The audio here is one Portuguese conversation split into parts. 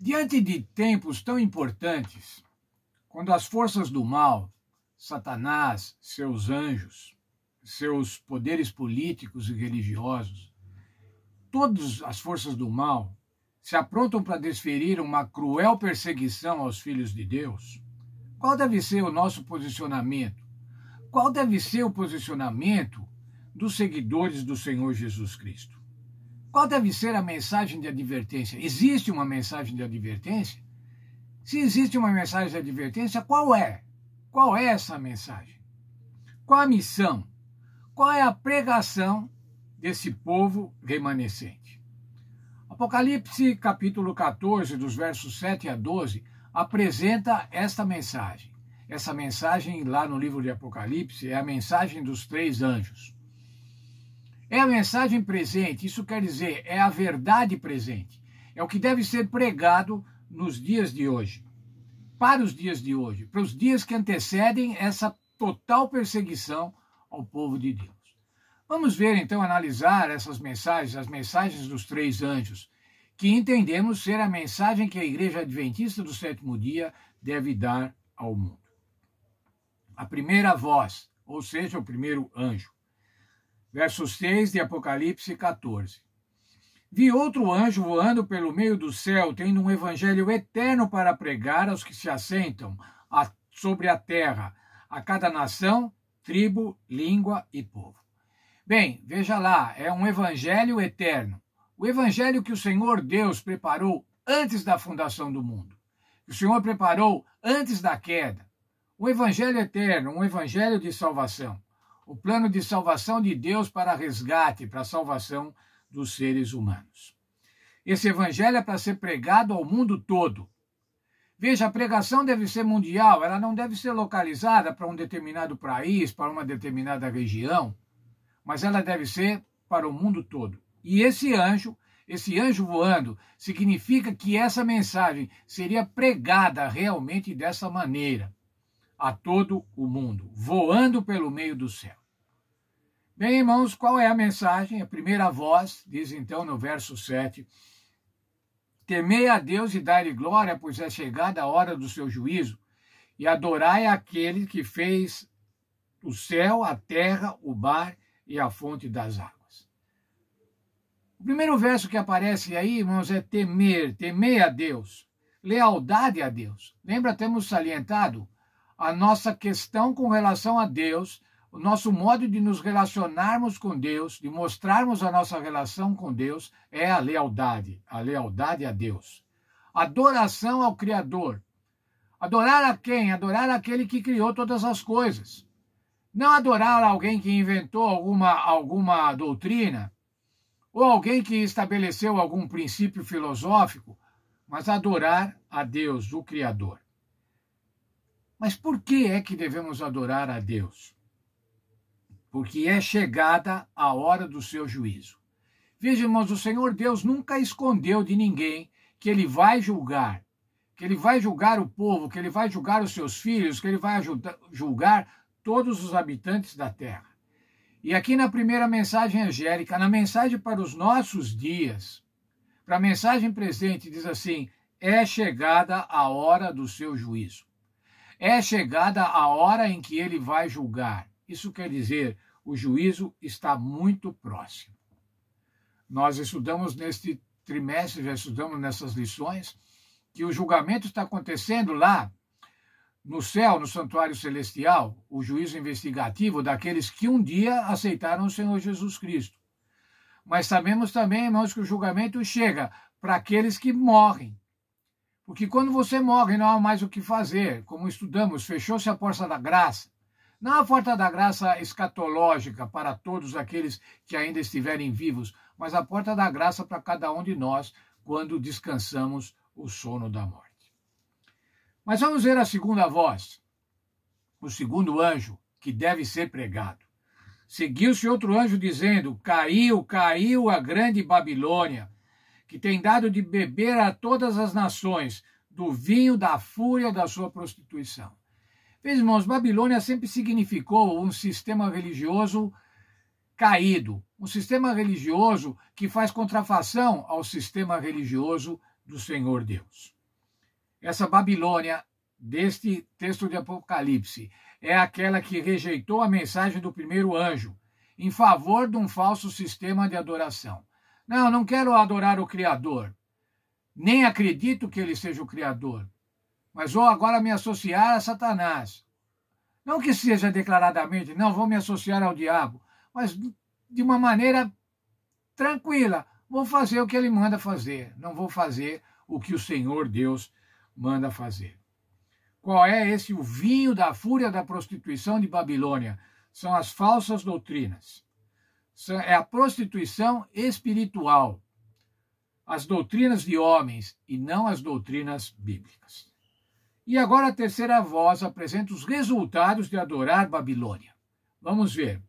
Diante de tempos tão importantes, quando as forças do mal, Satanás, seus anjos, seus poderes políticos e religiosos, todas as forças do mal se aprontam para desferir uma cruel perseguição aos filhos de Deus, qual deve ser o nosso posicionamento? Qual deve ser o posicionamento dos seguidores do Senhor Jesus Cristo? Qual deve ser a mensagem de advertência? Existe uma mensagem de advertência? Se existe uma mensagem de advertência, qual é? Qual é essa mensagem? Qual a missão? Qual é a pregação desse povo remanescente? Apocalipse capítulo 14, dos versos 7 a 12, apresenta esta mensagem. Essa mensagem lá no livro de Apocalipse é a mensagem dos três anjos. É a mensagem presente, isso quer dizer, é a verdade presente. É o que deve ser pregado nos dias de hoje, para os dias de hoje, para os dias que antecedem essa total perseguição ao povo de Deus. Vamos ver então, analisar essas mensagens, as mensagens dos três anjos, que entendemos ser a mensagem que a Igreja Adventista do sétimo dia deve dar ao mundo. A primeira voz, ou seja, o primeiro anjo versos 3 de Apocalipse 14. Vi outro anjo voando pelo meio do céu, tendo um evangelho eterno para pregar aos que se assentam a, sobre a terra, a cada nação, tribo, língua e povo. Bem, veja lá, é um evangelho eterno. O evangelho que o Senhor Deus preparou antes da fundação do mundo. O Senhor preparou antes da queda. Um evangelho eterno, um evangelho de salvação o plano de salvação de Deus para resgate, para a salvação dos seres humanos. Esse evangelho é para ser pregado ao mundo todo. Veja, a pregação deve ser mundial, ela não deve ser localizada para um determinado país, para uma determinada região, mas ela deve ser para o mundo todo. E esse anjo, esse anjo voando, significa que essa mensagem seria pregada realmente dessa maneira a todo o mundo, voando pelo meio do céu. Bem, irmãos, qual é a mensagem? A primeira voz diz então no verso 7: Temei a Deus e dai-lhe glória, pois é chegada a hora do seu juízo, e adorai aquele que fez o céu, a terra, o mar e a fonte das águas. O primeiro verso que aparece aí, irmãos, é temer, temer a Deus, lealdade a Deus. Lembra, temos salientado a nossa questão com relação a Deus o nosso modo de nos relacionarmos com Deus, de mostrarmos a nossa relação com Deus, é a lealdade, a lealdade a Deus. Adoração ao Criador. Adorar a quem? Adorar aquele que criou todas as coisas. Não adorar alguém que inventou alguma, alguma doutrina, ou alguém que estabeleceu algum princípio filosófico, mas adorar a Deus, o Criador. Mas por que é que devemos adorar a Deus? porque é chegada a hora do seu juízo. Veja, irmãos, o Senhor Deus nunca escondeu de ninguém que ele vai julgar, que ele vai julgar o povo, que ele vai julgar os seus filhos, que ele vai julgar todos os habitantes da terra. E aqui na primeira mensagem angélica, na mensagem para os nossos dias, para a mensagem presente, diz assim: é chegada a hora do seu juízo. É chegada a hora em que ele vai julgar. Isso quer dizer, o juízo está muito próximo. Nós estudamos neste trimestre, já estudamos nessas lições, que o julgamento está acontecendo lá no céu, no santuário celestial, o juízo investigativo daqueles que um dia aceitaram o Senhor Jesus Cristo. Mas sabemos também, irmãos, que o julgamento chega para aqueles que morrem. Porque quando você morre, não há mais o que fazer. Como estudamos, fechou-se a porta da graça. Não a porta da graça escatológica para todos aqueles que ainda estiverem vivos, mas a porta da graça para cada um de nós quando descansamos o sono da morte. Mas vamos ver a segunda voz, o segundo anjo que deve ser pregado. Seguiu-se outro anjo dizendo: Caiu, caiu a grande Babilônia, que tem dado de beber a todas as nações do vinho da fúria da sua prostituição. Meus irmãos, Babilônia sempre significou um sistema religioso caído, um sistema religioso que faz contrafação ao sistema religioso do Senhor Deus. Essa Babilônia deste texto de Apocalipse é aquela que rejeitou a mensagem do primeiro anjo em favor de um falso sistema de adoração. Não, não quero adorar o Criador. Nem acredito que ele seja o Criador mas vou agora me associar a Satanás. Não que seja declaradamente, não vou me associar ao diabo, mas de uma maneira tranquila. Vou fazer o que ele manda fazer, não vou fazer o que o Senhor Deus manda fazer. Qual é esse o vinho da fúria da prostituição de Babilônia? São as falsas doutrinas. É a prostituição espiritual, as doutrinas de homens e não as doutrinas bíblicas. E agora a terceira voz apresenta os resultados de adorar Babilônia. Vamos ver.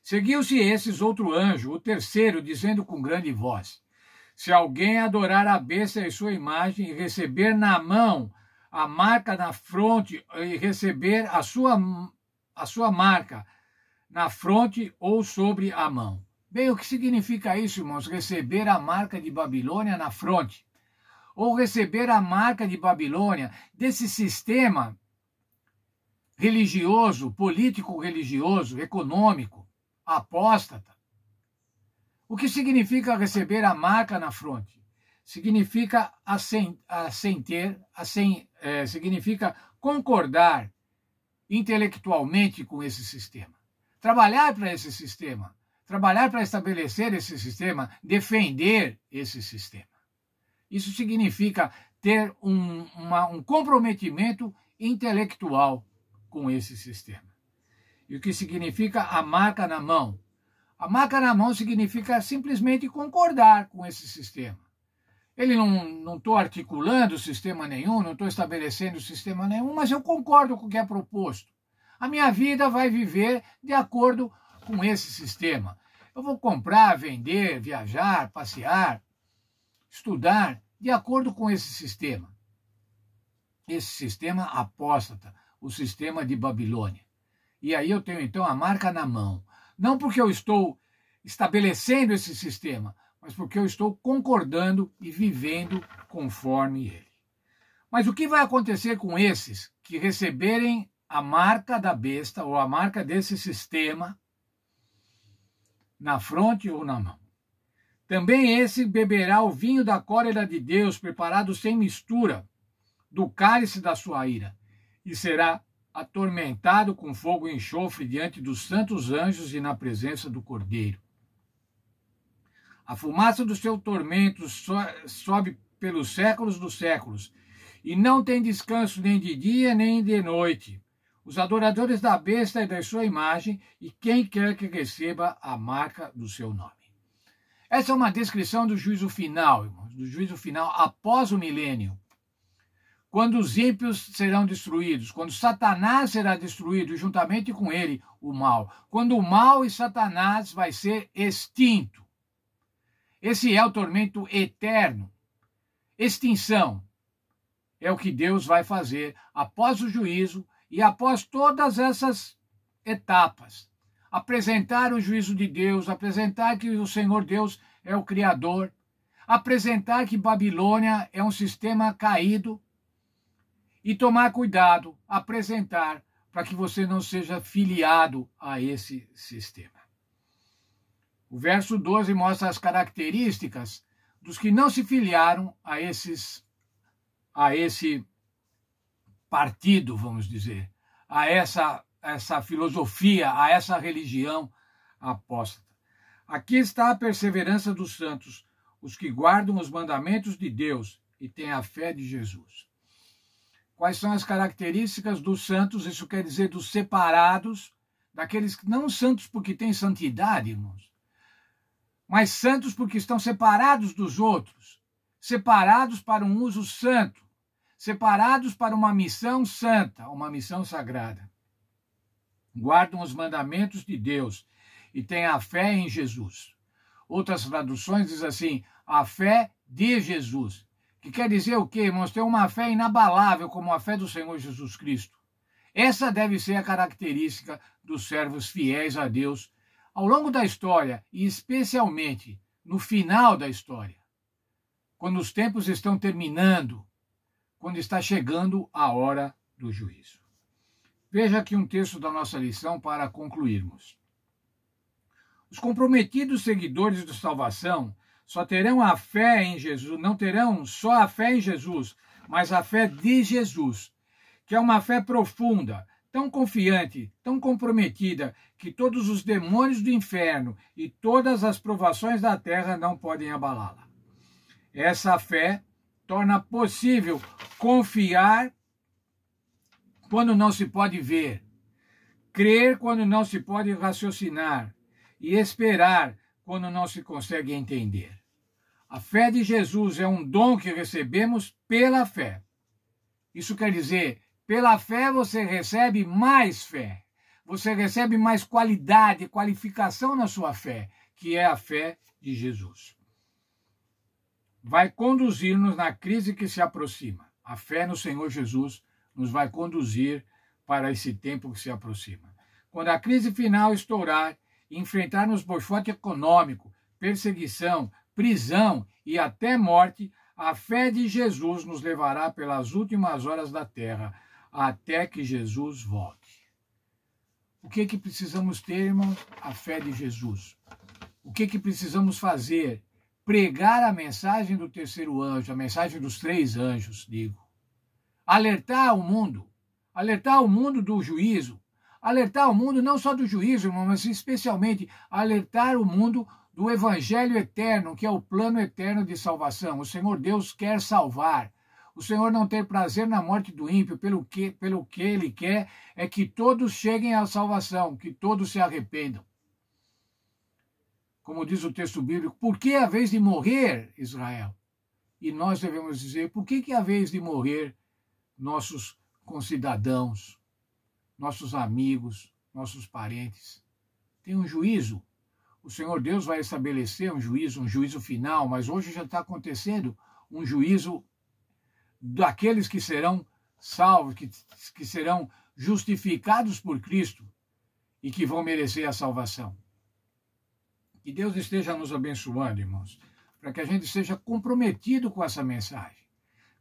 Seguiu-se esses outro anjo, o terceiro, dizendo com grande voz: Se alguém adorar a besta e sua imagem, e receber na mão a marca na fronte, e receber a sua, a sua marca na fronte ou sobre a mão. Bem, o que significa isso, irmãos? Receber a marca de Babilônia na fronte ou receber a marca de Babilônia, desse sistema religioso, político-religioso, econômico, apóstata. O que significa receber a marca na fronte? Significa assenter, assent, é, significa concordar intelectualmente com esse sistema. Trabalhar para esse sistema, trabalhar para estabelecer esse sistema, defender esse sistema. Isso significa ter um, uma, um comprometimento intelectual com esse sistema. E o que significa a marca na mão? A marca na mão significa simplesmente concordar com esse sistema. Ele não estou articulando sistema nenhum, não estou estabelecendo sistema nenhum, mas eu concordo com o que é proposto. A minha vida vai viver de acordo com esse sistema. Eu vou comprar, vender, viajar, passear, estudar de acordo com esse sistema. Esse sistema apóstata, o sistema de Babilônia. E aí eu tenho então a marca na mão. Não porque eu estou estabelecendo esse sistema, mas porque eu estou concordando e vivendo conforme ele. Mas o que vai acontecer com esses que receberem a marca da besta ou a marca desse sistema na fronte ou na mão? Também esse beberá o vinho da cólera de Deus, preparado sem mistura, do cálice da sua ira, e será atormentado com fogo e enxofre diante dos santos anjos e na presença do Cordeiro. A fumaça do seu tormento sobe pelos séculos dos séculos, e não tem descanso nem de dia nem de noite. Os adoradores da besta e da sua imagem, e quem quer que receba a marca do seu nome. Essa é uma descrição do juízo final, do juízo final após o milênio, quando os ímpios serão destruídos, quando Satanás será destruído juntamente com ele o mal, quando o mal e Satanás vai ser extinto. Esse é o tormento eterno. Extinção é o que Deus vai fazer após o juízo e após todas essas etapas apresentar o juízo de Deus, apresentar que o Senhor Deus é o Criador, apresentar que Babilônia é um sistema caído e tomar cuidado, apresentar para que você não seja filiado a esse sistema. O verso 12 mostra as características dos que não se filiaram a esses a esse partido, vamos dizer, a essa essa filosofia, a essa religião apóstata. Aqui está a perseverança dos santos, os que guardam os mandamentos de Deus e têm a fé de Jesus. Quais são as características dos santos? Isso quer dizer dos separados, daqueles que não santos porque têm santidade, irmãos, mas santos porque estão separados dos outros, separados para um uso santo, separados para uma missão santa, uma missão sagrada guardam os mandamentos de Deus e têm a fé em Jesus. Outras traduções dizem assim, a fé de Jesus, que quer dizer o quê, irmãos? Ter uma fé inabalável como a fé do Senhor Jesus Cristo. Essa deve ser a característica dos servos fiéis a Deus ao longo da história e especialmente no final da história, quando os tempos estão terminando, quando está chegando a hora do juízo. Veja aqui um texto da nossa lição para concluirmos. Os comprometidos seguidores do salvação só terão a fé em Jesus, não terão só a fé em Jesus, mas a fé de Jesus, que é uma fé profunda, tão confiante, tão comprometida, que todos os demônios do inferno e todas as provações da terra não podem abalá-la. Essa fé torna possível confiar quando não se pode ver, crer quando não se pode raciocinar e esperar quando não se consegue entender. A fé de Jesus é um dom que recebemos pela fé. Isso quer dizer, pela fé você recebe mais fé. Você recebe mais qualidade, qualificação na sua fé, que é a fé de Jesus. Vai conduzir-nos na crise que se aproxima. A fé no Senhor Jesus nos vai conduzir para esse tempo que se aproxima. Quando a crise final estourar, enfrentarmos boicote econômico, perseguição, prisão e até morte, a fé de Jesus nos levará pelas últimas horas da terra, até que Jesus volte. O que que precisamos ter, irmãos? A fé de Jesus. O que que precisamos fazer? Pregar a mensagem do terceiro anjo, a mensagem dos três anjos, digo alertar o mundo, alertar o mundo do juízo, alertar o mundo não só do juízo, irmão, mas especialmente alertar o mundo do evangelho eterno, que é o plano eterno de salvação. O Senhor Deus quer salvar. O Senhor não tem prazer na morte do ímpio, pelo que, pelo que ele quer é que todos cheguem à salvação, que todos se arrependam. Como diz o texto bíblico, por que a vez de morrer, Israel? E nós devemos dizer, por que, que a vez de morrer nossos concidadãos, nossos amigos, nossos parentes. Tem um juízo. O Senhor Deus vai estabelecer um juízo, um juízo final, mas hoje já está acontecendo um juízo daqueles que serão salvos, que, que serão justificados por Cristo e que vão merecer a salvação. Que Deus esteja nos abençoando, irmãos, para que a gente seja comprometido com essa mensagem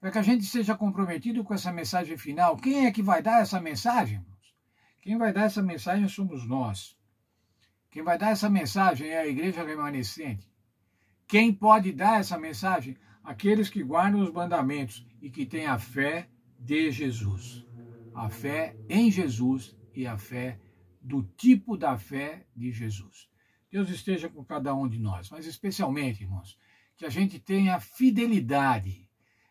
para que a gente seja comprometido com essa mensagem final. Quem é que vai dar essa mensagem? Quem vai dar essa mensagem somos nós. Quem vai dar essa mensagem é a igreja remanescente. Quem pode dar essa mensagem? Aqueles que guardam os mandamentos e que têm a fé de Jesus. A fé em Jesus e a fé do tipo da fé de Jesus. Deus esteja com cada um de nós, mas especialmente, irmãos, que a gente tenha fidelidade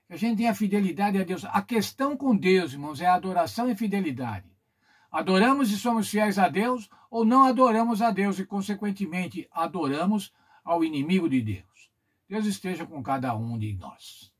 que a gente tenha fidelidade a Deus. A questão com Deus, irmãos, é adoração e fidelidade. Adoramos e somos fiéis a Deus ou não adoramos a Deus e, consequentemente, adoramos ao inimigo de Deus. Deus esteja com cada um de nós.